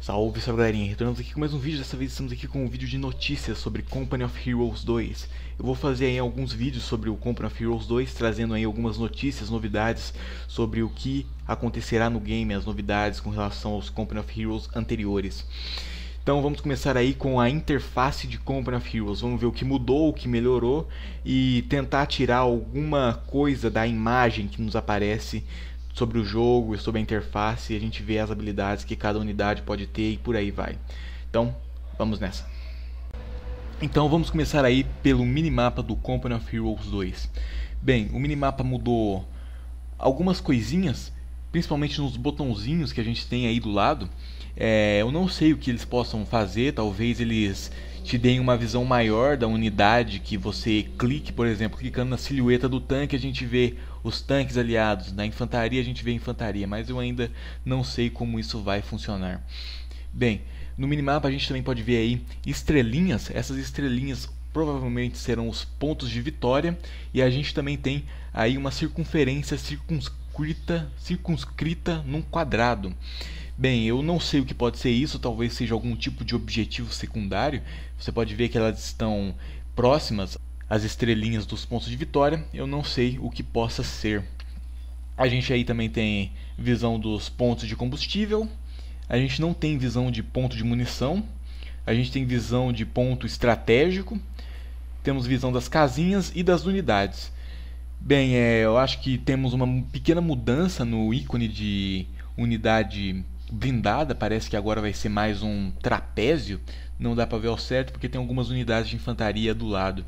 Salve, salve galerinha, retornamos aqui com mais um vídeo, dessa vez estamos aqui com um vídeo de notícias sobre Company of Heroes 2. Eu vou fazer aí alguns vídeos sobre o Company of Heroes 2, trazendo aí algumas notícias, novidades sobre o que acontecerá no game, as novidades com relação aos Company of Heroes anteriores. Então vamos começar aí com a interface de Company of Heroes. Vamos ver o que mudou, o que melhorou e tentar tirar alguma coisa da imagem que nos aparece sobre o jogo e sobre a interface, e a gente vê as habilidades que cada unidade pode ter e por aí vai. Então, vamos nessa. Então vamos começar aí pelo minimapa do Company of Heroes 2. Bem, o minimapa mudou algumas coisinhas, principalmente nos botãozinhos que a gente tem aí do lado. É, eu não sei o que eles possam fazer, talvez eles te deem uma visão maior da unidade que você clique, por exemplo, clicando na silhueta do tanque a gente vê os tanques aliados, na infantaria a gente vê a infantaria, mas eu ainda não sei como isso vai funcionar. Bem, no minimapa a gente também pode ver aí estrelinhas, essas estrelinhas provavelmente serão os pontos de vitória e a gente também tem aí uma circunferência circunscrita, circunscrita num quadrado. Bem, eu não sei o que pode ser isso, talvez seja algum tipo de objetivo secundário. Você pode ver que elas estão próximas às estrelinhas dos pontos de vitória. Eu não sei o que possa ser. A gente aí também tem visão dos pontos de combustível. A gente não tem visão de ponto de munição. A gente tem visão de ponto estratégico. Temos visão das casinhas e das unidades. Bem, é, eu acho que temos uma pequena mudança no ícone de unidade blindada, parece que agora vai ser mais um trapézio, não dá para ver ao certo porque tem algumas unidades de infantaria do lado.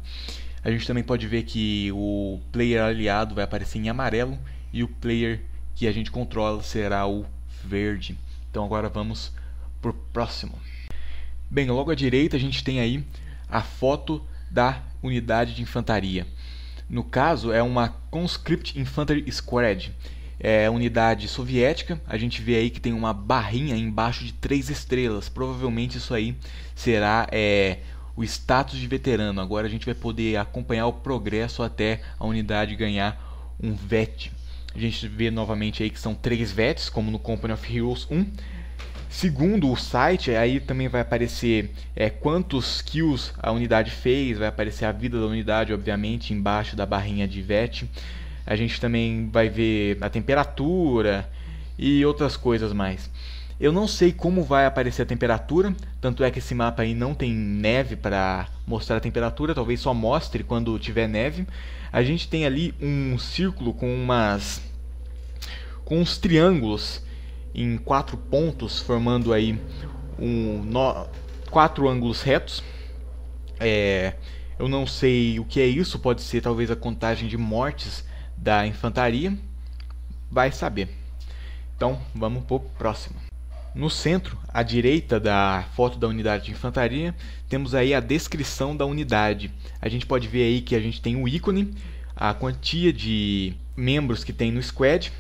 A gente também pode ver que o player aliado vai aparecer em amarelo e o player que a gente controla será o verde. Então agora vamos pro próximo. Bem, logo à direita a gente tem aí a foto da unidade de infantaria. No caso, é uma Conscript Infantry Squad é, unidade soviética. A gente vê aí que tem uma barrinha embaixo de três estrelas. Provavelmente isso aí será é, o status de veterano. Agora a gente vai poder acompanhar o progresso até a unidade ganhar um VET. A gente vê novamente aí que são três VETs, como no Company of Heroes 1. Segundo o site, aí também vai aparecer é, quantos kills a unidade fez, vai aparecer a vida da unidade, obviamente, embaixo da barrinha de VET a gente também vai ver a temperatura e outras coisas mais. Eu não sei como vai aparecer a temperatura, tanto é que esse mapa aí não tem neve para mostrar a temperatura, talvez só mostre quando tiver neve. A gente tem ali um círculo com umas com uns triângulos em quatro pontos formando aí um no, quatro ângulos retos. É, eu não sei o que é isso, pode ser talvez a contagem de mortes da infantaria vai saber. Então vamos para o próximo. No centro, à direita da foto da unidade de infantaria, temos aí a descrição da unidade. A gente pode ver aí que a gente tem o ícone, a quantia de membros que tem no squad,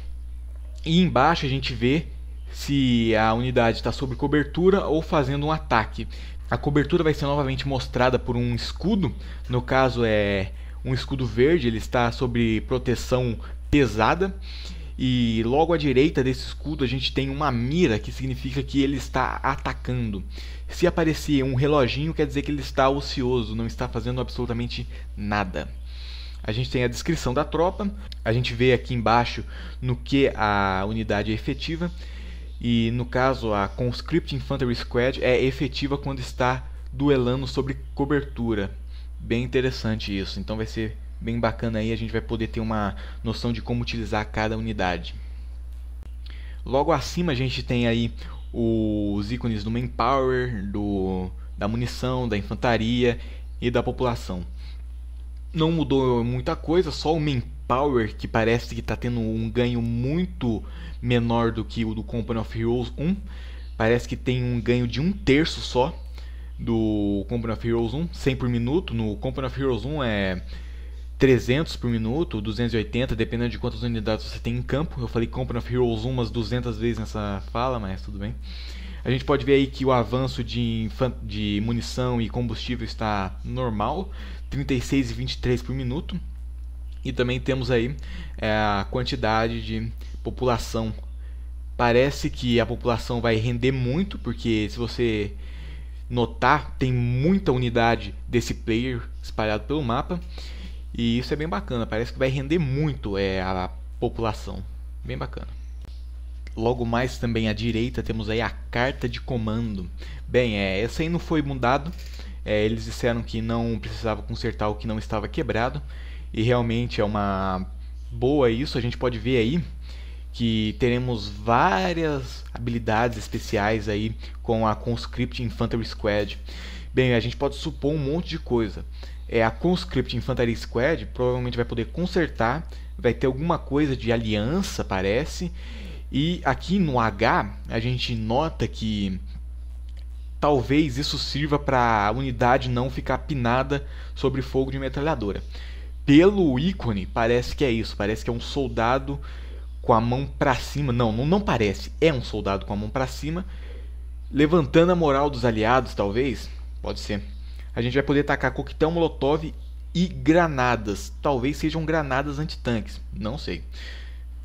e embaixo a gente vê se a unidade está sob cobertura ou fazendo um ataque. A cobertura vai ser novamente mostrada por um escudo, no caso é um escudo verde, ele está sobre proteção pesada. E logo à direita desse escudo a gente tem uma mira, que significa que ele está atacando. Se aparecer um reloginho, quer dizer que ele está ocioso, não está fazendo absolutamente nada. A gente tem a descrição da tropa, a gente vê aqui embaixo no que a unidade é efetiva, e no caso a Conscript Infantry Squad é efetiva quando está duelando sobre cobertura bem interessante isso. Então vai ser bem bacana aí, a gente vai poder ter uma noção de como utilizar cada unidade. Logo acima a gente tem aí os ícones do Manpower, do, da munição, da infantaria e da população. Não mudou muita coisa, só o Manpower que parece que está tendo um ganho muito menor do que o do Company of Heroes 1. Parece que tem um ganho de um terço só, do Company of Heroes 1, 100 por minuto. No Company of Heroes 1 é 300 por minuto, 280, dependendo de quantas unidades você tem em campo. Eu falei Company of Heroes 1 umas 200 vezes nessa fala, mas tudo bem. A gente pode ver aí que o avanço de, de munição e combustível está normal, 36 e 23 por minuto. E também temos aí é, a quantidade de população. Parece que a população vai render muito, porque se você notar, tem muita unidade desse player espalhado pelo mapa. E isso é bem bacana, parece que vai render muito é, a população. Bem bacana. Logo mais também à direita temos aí a carta de comando. Bem, é, essa aí não foi mudado. É, eles disseram que não precisava consertar o que não estava quebrado. E realmente é uma boa isso, a gente pode ver aí que teremos várias habilidades especiais aí com a Conscript Infantry Squad. Bem, a gente pode supor um monte de coisa. É, a Conscript Infantry Squad provavelmente vai poder consertar, vai ter alguma coisa de aliança, parece. E aqui no H, a gente nota que talvez isso sirva para a unidade não ficar pinada sobre fogo de metralhadora. Pelo ícone, parece que é isso, parece que é um soldado com a mão para cima, não, não, não parece, é um soldado com a mão para cima, levantando a moral dos aliados, talvez, pode ser. A gente vai poder atacar coquetel molotov e granadas, talvez sejam granadas antitanques, não sei.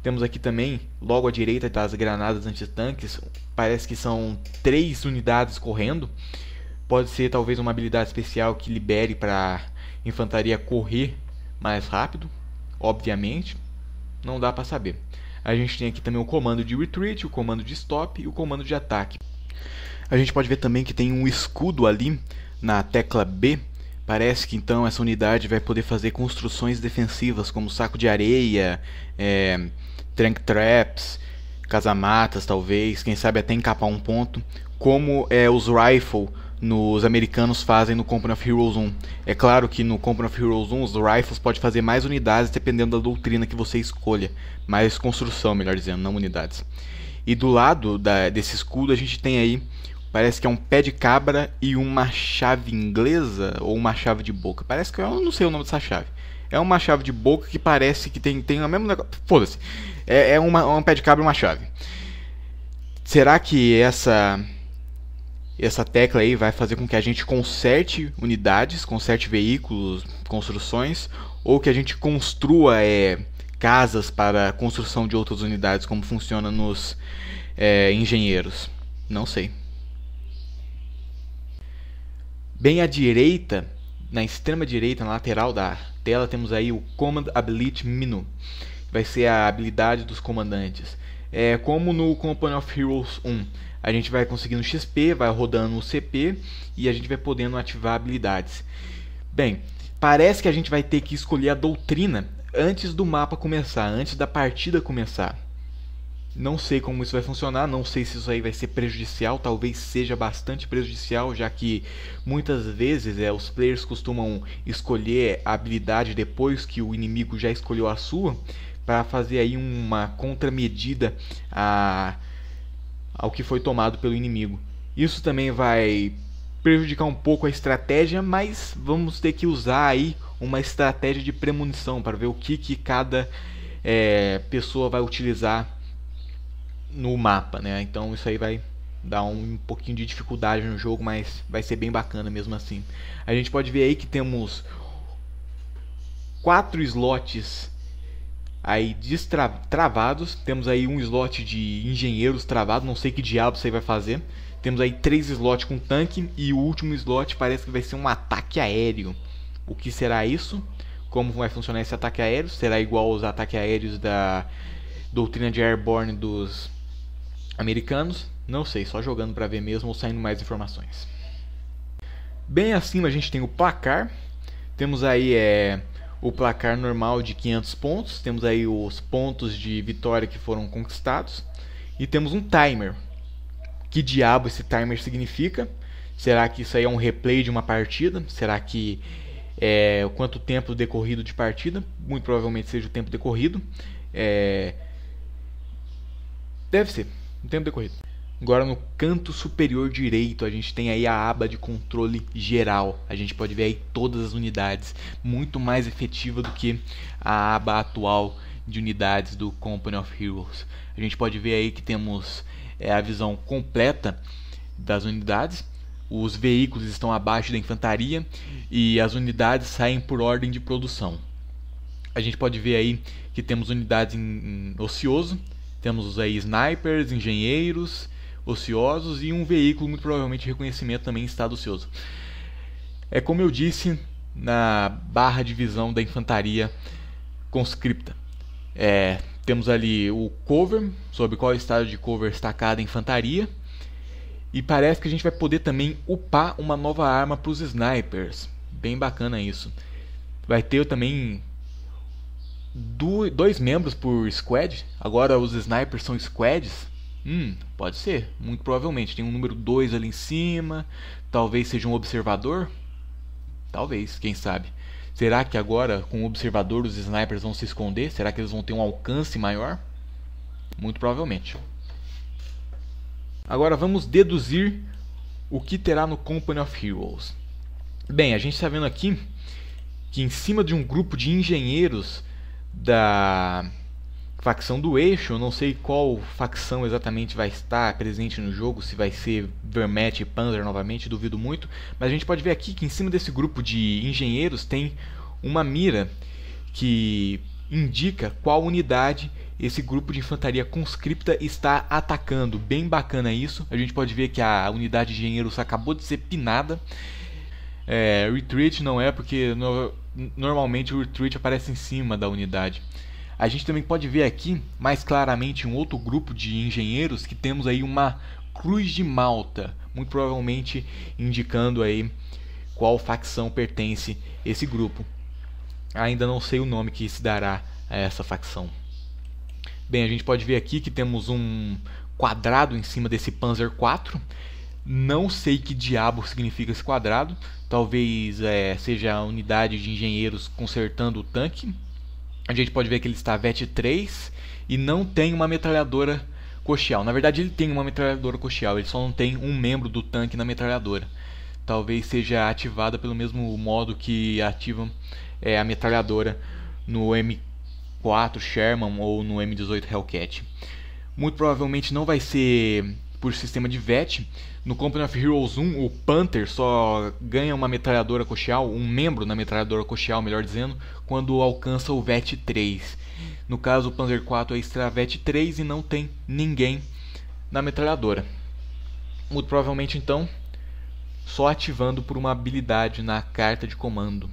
Temos aqui também, logo à direita das granadas antitanques, parece que são três unidades correndo. Pode ser talvez uma habilidade especial que libere para infantaria correr mais rápido, obviamente, não dá para saber. A gente tem aqui também o comando de retreat, o comando de stop e o comando de ataque. A gente pode ver também que tem um escudo ali na tecla B. Parece que então essa unidade vai poder fazer construções defensivas como saco de areia, é, trunk traps, casamatas talvez, quem sabe até encapar um ponto, como é, os rifle nos americanos fazem no Company of Heroes 1. É claro que no Company of Heroes 1 os rifles pode fazer mais unidades dependendo da doutrina que você escolha, mais construção, melhor dizendo, não unidades. E do lado da, desse escudo a gente tem aí, parece que é um pé de cabra e uma chave inglesa ou uma chave de boca. Parece que é, eu não sei o nome dessa chave. É uma chave de boca que parece que tem, tem a mesma negócio. Foda-se. É, é uma, um pé de cabra e uma chave. Será que essa essa tecla aí vai fazer com que a gente conserte unidades, conserte veículos, construções, ou que a gente construa é, casas para construção de outras unidades, como funciona nos é, engenheiros. Não sei. Bem à direita, na extrema direita, na lateral da tela, temos aí o Command Ability Menu. Vai ser a habilidade dos comandantes. É como no Company of Heroes 1, a gente vai conseguindo XP, vai rodando o CP e a gente vai podendo ativar habilidades. Bem, parece que a gente vai ter que escolher a doutrina antes do mapa começar, antes da partida começar. Não sei como isso vai funcionar, não sei se isso aí vai ser prejudicial, talvez seja bastante prejudicial, já que muitas vezes é, os players costumam escolher a habilidade depois que o inimigo já escolheu a sua, para fazer aí uma contramedida a. À ao que foi tomado pelo inimigo. Isso também vai prejudicar um pouco a estratégia, mas vamos ter que usar aí uma estratégia de premonição para ver o que, que cada é, pessoa vai utilizar no mapa, né? Então isso aí vai dar um pouquinho de dificuldade no jogo, mas vai ser bem bacana mesmo assim. A gente pode ver aí que temos quatro slots aí destravados, temos aí um slot de engenheiros travado, não sei que diabo você vai fazer. Temos aí três slots com tanque e o último slot parece que vai ser um ataque aéreo. O que será isso? Como vai funcionar esse ataque aéreo? Será igual aos ataques aéreos da doutrina de airborne dos americanos? Não sei, só jogando para ver mesmo ou saindo mais informações. Bem acima a gente tem o placar. Temos aí é, o placar normal de 500 pontos, temos aí os pontos de vitória que foram conquistados e temos um timer. Que diabo esse timer significa? Será que isso aí é um replay de uma partida? Será que é quanto tempo decorrido de partida? Muito provavelmente seja o tempo decorrido. É... Deve ser, o tempo decorrido. Agora no canto superior direito a gente tem aí a aba de controle geral. A gente pode ver aí todas as unidades, muito mais efetiva do que a aba atual de unidades do Company of Heroes. A gente pode ver aí que temos é, a visão completa das unidades. Os veículos estão abaixo da infantaria e as unidades saem por ordem de produção. A gente pode ver aí que temos unidades em, em ocioso, temos aí snipers, engenheiros, ociosos e um veículo, muito provavelmente, de reconhecimento também em estado ocioso. É como eu disse na barra de visão da infantaria conscripta. É, temos ali o cover, sobre qual estado de cover está cada infantaria. E parece que a gente vai poder também upar uma nova arma para os snipers. Bem bacana isso. Vai ter também dois membros por squad. Agora os snipers são squads. Hum, pode ser, muito provavelmente. Tem um número 2 ali em cima, talvez seja um observador? Talvez, quem sabe. Será que agora, com o observador, os snipers vão se esconder? Será que eles vão ter um alcance maior? Muito provavelmente. Agora vamos deduzir o que terá no Company of Heroes. Bem, a gente está vendo aqui que em cima de um grupo de engenheiros da facção do eixo. Eu não sei qual facção exatamente vai estar presente no jogo, se vai ser Vermette e Panzer novamente, duvido muito. Mas a gente pode ver aqui que em cima desse grupo de engenheiros tem uma mira que indica qual unidade esse grupo de infantaria conscripta está atacando. Bem bacana isso. A gente pode ver que a unidade de engenheiros acabou de ser pinada. É, retreat não é, porque no, normalmente o retreat aparece em cima da unidade. A gente também pode ver aqui mais claramente um outro grupo de engenheiros que temos aí uma cruz de Malta, muito provavelmente indicando aí qual facção pertence esse grupo. Ainda não sei o nome que se dará a essa facção. Bem, a gente pode ver aqui que temos um quadrado em cima desse Panzer IV. Não sei que diabo significa esse quadrado. Talvez é, seja a unidade de engenheiros consertando o tanque a gente pode ver que ele está VET 3 e não tem uma metralhadora coxial. Na verdade, ele tem uma metralhadora coxial, ele só não tem um membro do tanque na metralhadora. Talvez seja ativada pelo mesmo modo que ativa é, a metralhadora no M4 Sherman ou no M18 Hellcat. Muito provavelmente não vai ser por sistema de VET. No Company of Heroes 1, o Panther só ganha uma metralhadora coxial, um membro na metralhadora coxial, melhor dizendo, quando alcança o VET 3. No caso, o Panzer 4 é extra VET 3 e não tem ninguém na metralhadora. Muito provavelmente, então, só ativando por uma habilidade na carta de comando.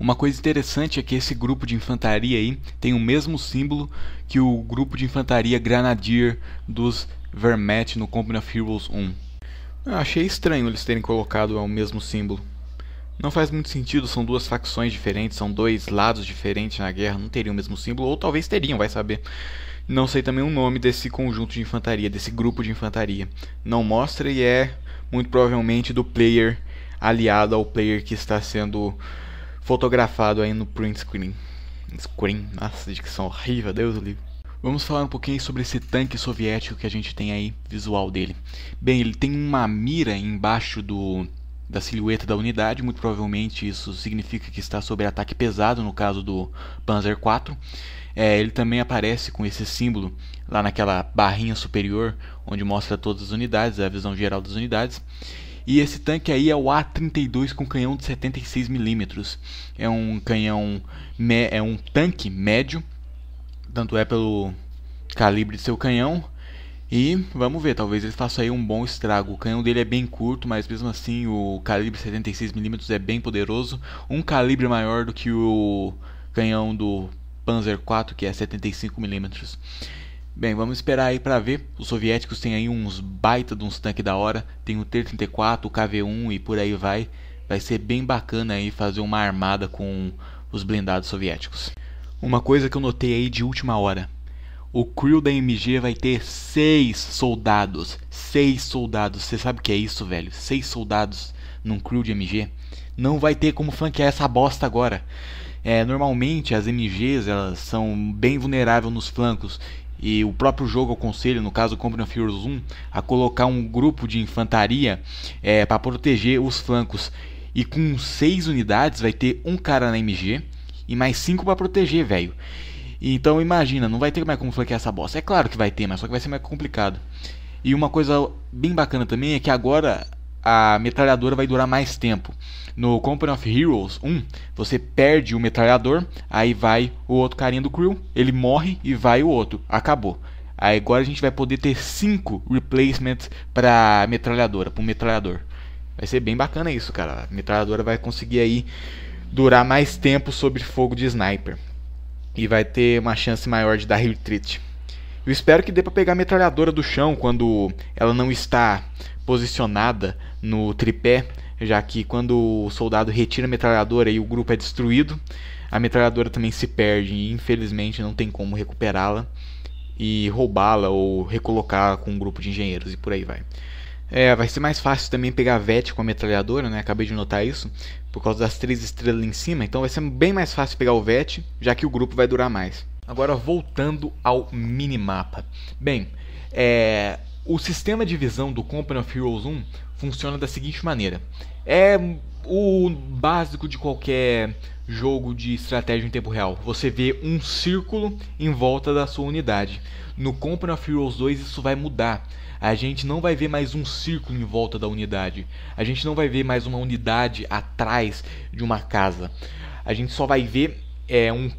Uma coisa interessante é que esse grupo de infantaria aí tem o mesmo símbolo que o grupo de infantaria Granadier dos Vermette no Company of Heroes 1. Eu ah, achei estranho eles terem colocado o mesmo símbolo. Não faz muito sentido, são duas facções diferentes, são dois lados diferentes na guerra, não teriam o mesmo símbolo, ou talvez teriam, vai saber. Não sei também o nome desse conjunto de infantaria, desse grupo de infantaria. Não mostra e é muito provavelmente do player aliado ao player que está sendo fotografado aí no print screen. Screen, nossa, são horrível, Deus livre. Vamos falar um pouquinho sobre esse tanque soviético que a gente tem aí, visual dele. Bem, ele tem uma mira embaixo do da silhueta da unidade, muito provavelmente isso significa que está sob ataque pesado, no caso do Panzer IV. É, ele também aparece com esse símbolo lá naquela barrinha superior, onde mostra todas as unidades, a visão geral das unidades. E esse tanque aí é o A32 com canhão de 76 mm. É um canhão é um tanque médio tanto é pelo calibre de seu canhão. E vamos ver, talvez ele faça aí um bom estrago. O canhão dele é bem curto, mas mesmo assim o calibre 76mm é bem poderoso. Um calibre maior do que o canhão do Panzer IV, que é 75mm. Bem, vamos esperar aí para ver. Os soviéticos têm aí uns baita de uns tanques da hora. Tem o T-34, o KV-1 e por aí vai. Vai ser bem bacana aí fazer uma armada com os blindados soviéticos. Uma coisa que eu notei aí de última hora. O crew da MG vai ter seis soldados. Seis soldados. Você sabe o que é isso, velho? Seis soldados num crew de MG. Não vai ter como flanquear essa bosta agora. É, normalmente as MGs elas são bem vulneráveis nos flancos e o próprio jogo aconselha, no caso Company of Heroes 1, a colocar um grupo de infantaria é, para proteger os flancos. E com 6 unidades vai ter um cara na MG, e mais 5 para proteger, velho. Então imagina, não vai ter mais como flanquear essa bosta. É claro que vai ter, mas só que vai ser mais complicado. E uma coisa bem bacana também é que agora a metralhadora vai durar mais tempo. No Company of Heroes 1, você perde o metralhador, aí vai o outro carinha do crew, ele morre e vai o outro. Acabou. Aí agora a gente vai poder ter 5 replacements pra metralhadora, pro metralhador. Vai ser bem bacana isso, cara. A metralhadora vai conseguir aí durar mais tempo sob fogo de sniper e vai ter uma chance maior de dar retreat. Eu espero que dê para pegar a metralhadora do chão quando ela não está posicionada no tripé, já que quando o soldado retira a metralhadora e o grupo é destruído, a metralhadora também se perde e infelizmente não tem como recuperá-la e roubá-la ou recolocá-la com um grupo de engenheiros e por aí vai. É, vai ser mais fácil também pegar VET com a metralhadora, né? Acabei de notar isso por causa das três estrelas em cima, então vai ser bem mais fácil pegar o VET, já que o grupo vai durar mais. Agora voltando ao minimapa. Bem, é, o sistema de visão do Company of Heroes 1 funciona da seguinte maneira. É o básico de qualquer jogo de estratégia em tempo real. Você vê um círculo em volta da sua unidade. No Company of Heroes 2 isso vai mudar. A gente não vai ver mais um círculo em volta da unidade. A gente não vai ver mais uma unidade atrás de uma casa. A gente só vai ver é, um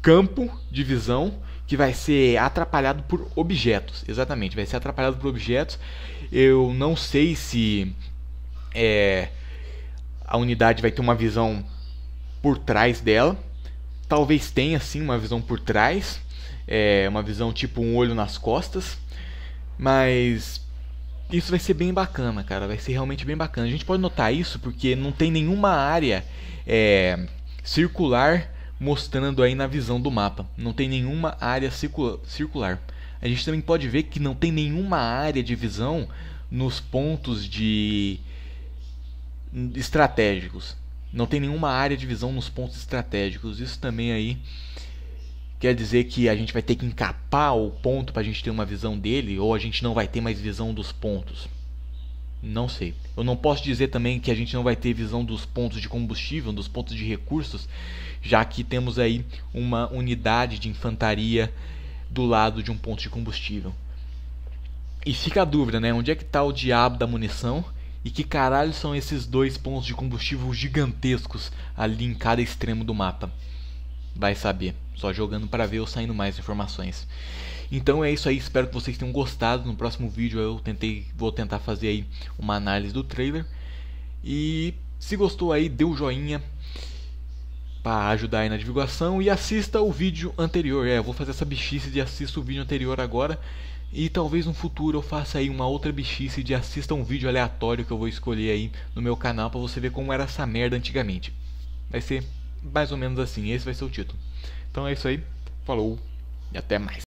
campo de visão que vai ser atrapalhado por objetos. Exatamente, vai ser atrapalhado por objetos. Eu não sei se é, a unidade vai ter uma visão por trás dela. Talvez tenha sim uma visão por trás, é, uma visão tipo um olho nas costas. Mas isso vai ser bem bacana, cara. Vai ser realmente bem bacana. A gente pode notar isso porque não tem nenhuma área é, circular mostrando aí na visão do mapa. Não tem nenhuma área circular. A gente também pode ver que não tem nenhuma área de visão nos pontos de estratégicos. Não tem nenhuma área de visão nos pontos estratégicos. Isso também aí quer dizer que a gente vai ter que encapar o ponto para a gente ter uma visão dele, ou a gente não vai ter mais visão dos pontos. Não sei. Eu não posso dizer também que a gente não vai ter visão dos pontos de combustível, dos pontos de recursos, já que temos aí uma unidade de infantaria do lado de um ponto de combustível. E fica a dúvida, né? Onde é que está o diabo da munição? E que caralho são esses dois pontos de combustível gigantescos ali em cada extremo do mapa? Vai saber só jogando para ver ou saindo mais informações. Então é isso aí, espero que vocês tenham gostado. No próximo vídeo eu tentei, vou tentar fazer aí uma análise do trailer. E se gostou aí, dê o um joinha para ajudar aí na divulgação e assista o vídeo anterior. É, eu vou fazer essa bichice de assista o vídeo anterior agora e talvez no futuro eu faça aí uma outra bichice de assista um vídeo aleatório que eu vou escolher aí no meu canal para você ver como era essa merda antigamente. Vai ser mais ou menos assim, esse vai ser o título. Então é isso aí. Falou e até mais.